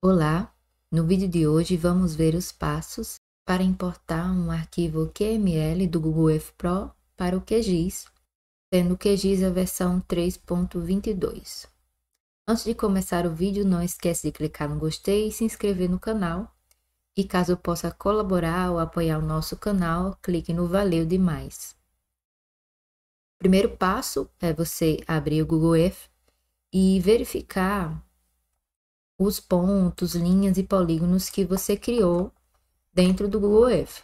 Olá! No vídeo de hoje vamos ver os passos para importar um arquivo QML do Google Earth Pro para o QGIS, sendo o QGIS a versão 3.22. Antes de começar o vídeo, não esquece de clicar no gostei e se inscrever no canal. E caso possa colaborar ou apoiar o nosso canal, clique no Valeu Demais. O primeiro passo é você abrir o Google Earth e verificar os pontos, linhas e polígonos que você criou dentro do Google Earth.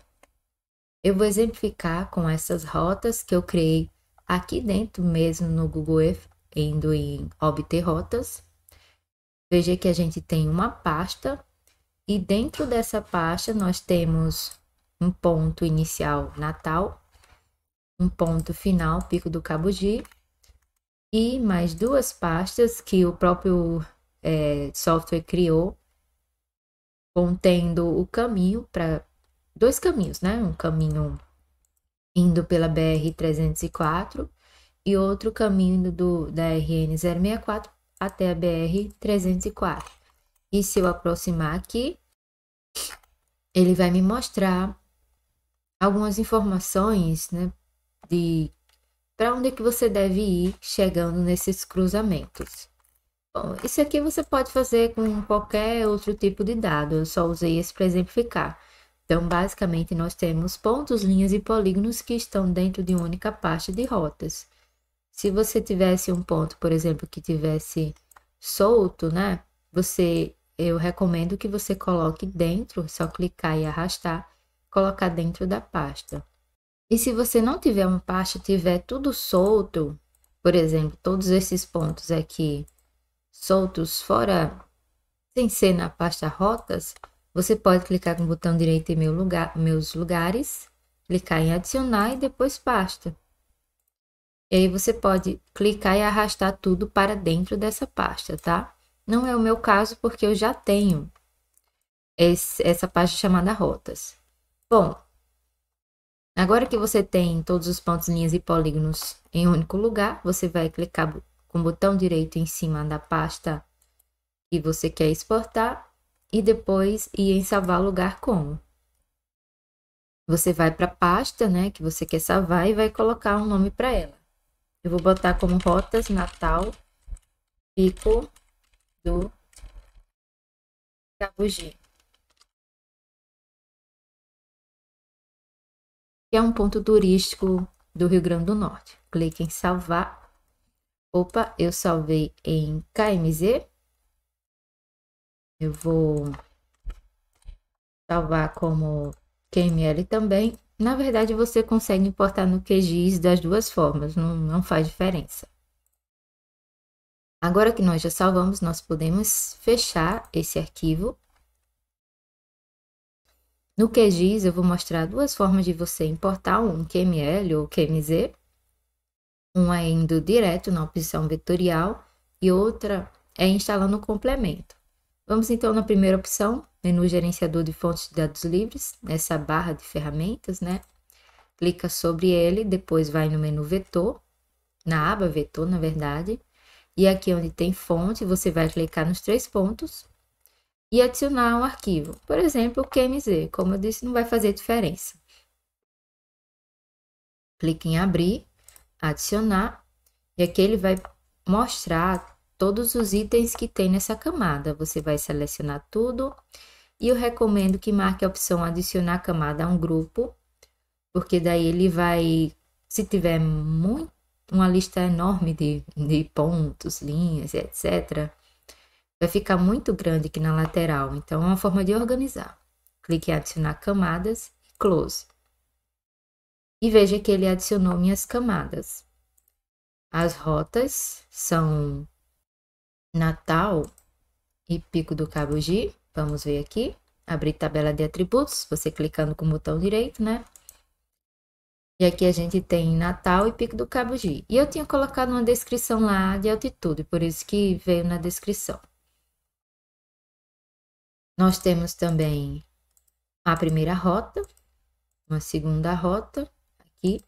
Eu vou exemplificar com essas rotas que eu criei aqui dentro mesmo no Google Earth, indo em obter rotas. Veja que a gente tem uma pasta e dentro dessa pasta nós temos um ponto inicial Natal, um ponto final Pico do Cabugi e mais duas pastas que o próprio é, software criou, contendo o caminho para dois caminhos, né? Um caminho indo pela BR 304 e outro caminho do, da RN 064 até a BR 304. E se eu aproximar aqui, ele vai me mostrar algumas informações, né, de para onde é que você deve ir chegando nesses cruzamentos isso aqui você pode fazer com qualquer outro tipo de dado, eu só usei esse para exemplificar. Então, basicamente, nós temos pontos, linhas e polígonos que estão dentro de uma única pasta de rotas. Se você tivesse um ponto, por exemplo, que tivesse solto, né? Você, eu recomendo que você coloque dentro, é só clicar e arrastar, colocar dentro da pasta. E se você não tiver uma pasta, tiver tudo solto, por exemplo, todos esses pontos aqui soltos fora, sem ser na pasta rotas, você pode clicar com o botão direito em meu lugar, meus lugares, clicar em adicionar e depois pasta. E aí você pode clicar e arrastar tudo para dentro dessa pasta, tá? Não é o meu caso porque eu já tenho esse, essa pasta chamada rotas. Bom, agora que você tem todos os pontos, linhas e polígonos em um único lugar, você vai clicar com o botão direito em cima da pasta que você quer exportar e depois ir em salvar lugar como. Você vai para a pasta né, que você quer salvar e vai colocar um nome para ela. Eu vou botar como Rotas Natal Pico do Cabugi. Que é um ponto turístico do Rio Grande do Norte. Clique em salvar Opa, eu salvei em KMZ. Eu vou salvar como KML também. Na verdade, você consegue importar no QGIS das duas formas, não, não faz diferença. Agora que nós já salvamos, nós podemos fechar esse arquivo. No QGIS, eu vou mostrar duas formas de você importar um QML ou QMZ. Uma é indo direto na opção vetorial e outra é instalando o complemento. Vamos então na primeira opção, menu gerenciador de fontes de dados livres, nessa barra de ferramentas, né? Clica sobre ele, depois vai no menu vetor, na aba vetor, na verdade. E aqui onde tem fonte, você vai clicar nos três pontos e adicionar um arquivo. Por exemplo, o QMZ, como eu disse, não vai fazer diferença. Clique em abrir adicionar e aqui ele vai mostrar todos os itens que tem nessa camada. Você vai selecionar tudo e eu recomendo que marque a opção adicionar camada a um grupo, porque daí ele vai, se tiver muito, uma lista enorme de, de pontos, linhas, etc., vai ficar muito grande aqui na lateral. Então, é uma forma de organizar. Clique em adicionar camadas e close e veja que ele adicionou minhas camadas. As rotas são Natal e Pico do Cabo G. Vamos ver aqui. Abrir tabela de atributos, você clicando com o botão direito, né? E aqui a gente tem Natal e Pico do Cabo G. E eu tinha colocado uma descrição lá de altitude, por isso que veio na descrição. Nós temos também a primeira rota, uma segunda rota, aqui.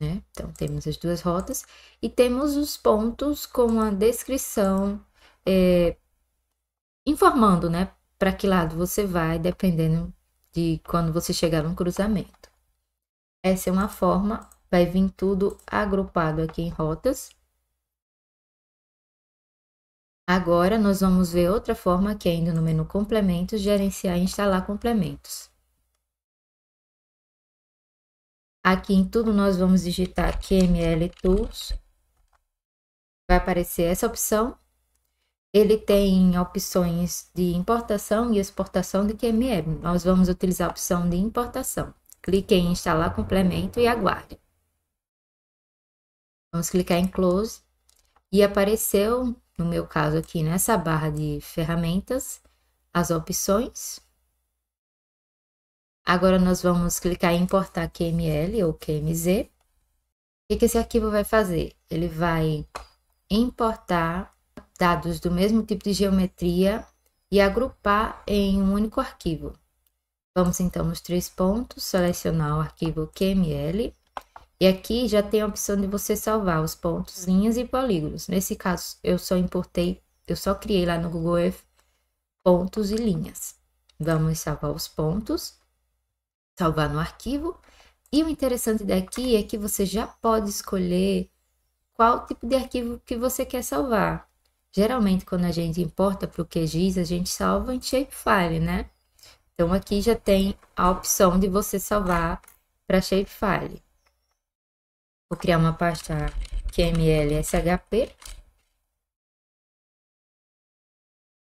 Né? Então, temos as duas rotas e temos os pontos com a descrição é, informando, né, para que lado você vai, dependendo de quando você chegar no cruzamento. Essa é uma forma, vai vir tudo agrupado aqui em rotas. Agora, nós vamos ver outra forma que é indo no menu complementos, gerenciar e instalar complementos. Aqui em tudo nós vamos digitar QML Tools. Vai aparecer essa opção. Ele tem opções de importação e exportação de QML. Nós vamos utilizar a opção de importação. Clique em instalar complemento e aguarde. Vamos clicar em close e apareceu, no meu caso aqui nessa barra de ferramentas, as opções Agora nós vamos clicar em importar QML ou QMZ. O que esse arquivo vai fazer? Ele vai importar dados do mesmo tipo de geometria e agrupar em um único arquivo. Vamos então nos três pontos, selecionar o arquivo QML. E aqui já tem a opção de você salvar os pontos, linhas e polígonos. Nesse caso, eu só importei, eu só criei lá no Google Earth pontos e linhas. Vamos salvar os pontos salvar no arquivo. E o interessante daqui é que você já pode escolher qual tipo de arquivo que você quer salvar. Geralmente, quando a gente importa para o QGIS, a gente salva em shapefile, né? Então, aqui já tem a opção de você salvar para shapefile. Vou criar uma pasta QMLSHP.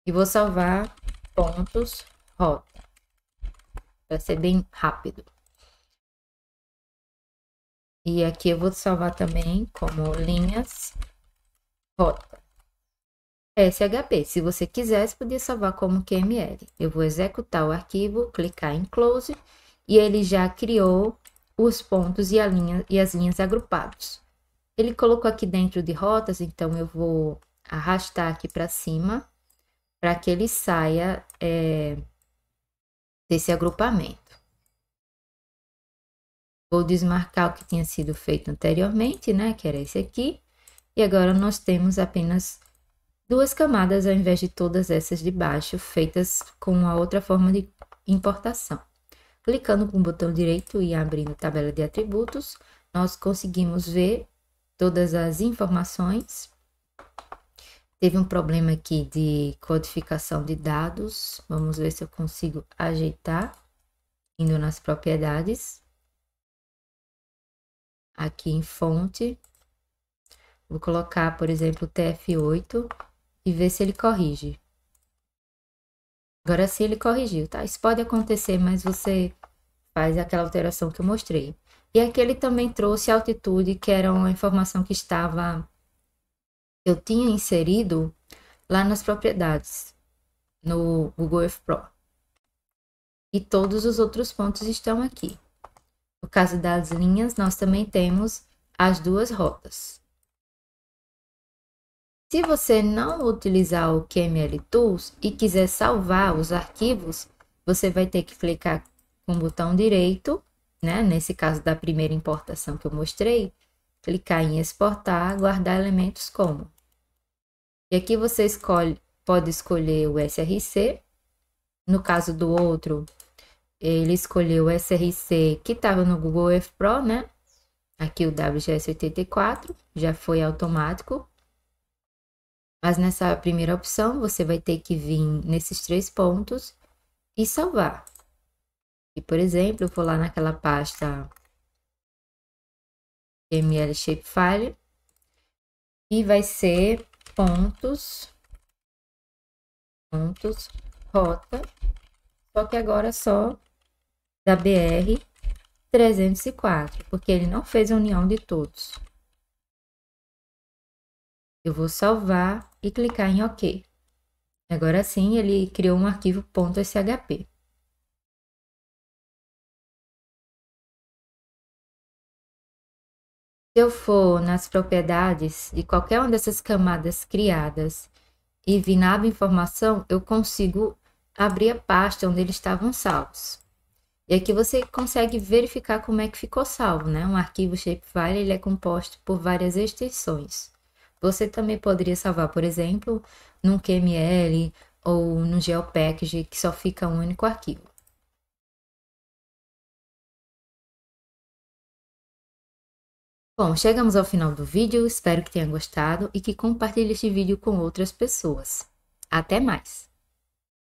E vou salvar pontos rota vai ser bem rápido. E aqui eu vou salvar também como linhas rota. SHP, se você quisesse, podia salvar como QML. Eu vou executar o arquivo, clicar em Close e ele já criou os pontos e, a linha, e as linhas agrupados. Ele colocou aqui dentro de rotas, então eu vou arrastar aqui para cima para que ele saia é, desse agrupamento. Vou desmarcar o que tinha sido feito anteriormente, né, que era esse aqui. E agora nós temos apenas duas camadas ao invés de todas essas de baixo, feitas com a outra forma de importação. Clicando com o botão direito e abrindo tabela de atributos, nós conseguimos ver todas as informações Teve um problema aqui de codificação de dados. Vamos ver se eu consigo ajeitar, indo nas propriedades. Aqui em fonte. Vou colocar, por exemplo, TF8 e ver se ele corrige. Agora sim ele corrigiu, tá? Isso pode acontecer, mas você faz aquela alteração que eu mostrei. E aqui ele também trouxe altitude, que era uma informação que estava eu tinha inserido lá nas propriedades, no Google Earth Pro. E todos os outros pontos estão aqui. No caso das linhas, nós também temos as duas rotas. Se você não utilizar o QML Tools e quiser salvar os arquivos, você vai ter que clicar com o botão direito, né? nesse caso da primeira importação que eu mostrei, clicar em exportar, guardar elementos como e aqui você escolhe, pode escolher o SRC. No caso do outro, ele escolheu o SRC que estava no Google Earth Pro, né? Aqui o WGS84 já foi automático. Mas nessa primeira opção, você vai ter que vir nesses três pontos e salvar. E, por exemplo, eu vou lá naquela pasta ML Shapefile e vai ser pontos, pontos, rota, só que agora é só da BR 304, porque ele não fez a união de todos. Eu vou salvar e clicar em OK. Agora sim, ele criou um arquivo .shp. Se eu for nas propriedades de qualquer uma dessas camadas criadas e vi nova informação, eu consigo abrir a pasta onde eles estavam salvos. E aqui você consegue verificar como é que ficou salvo, né? Um arquivo Shapefile ele é composto por várias extensões. Você também poderia salvar, por exemplo, num QML ou num Geopackage que só fica um único arquivo. Bom, chegamos ao final do vídeo, espero que tenha gostado e que compartilhe este vídeo com outras pessoas. Até mais!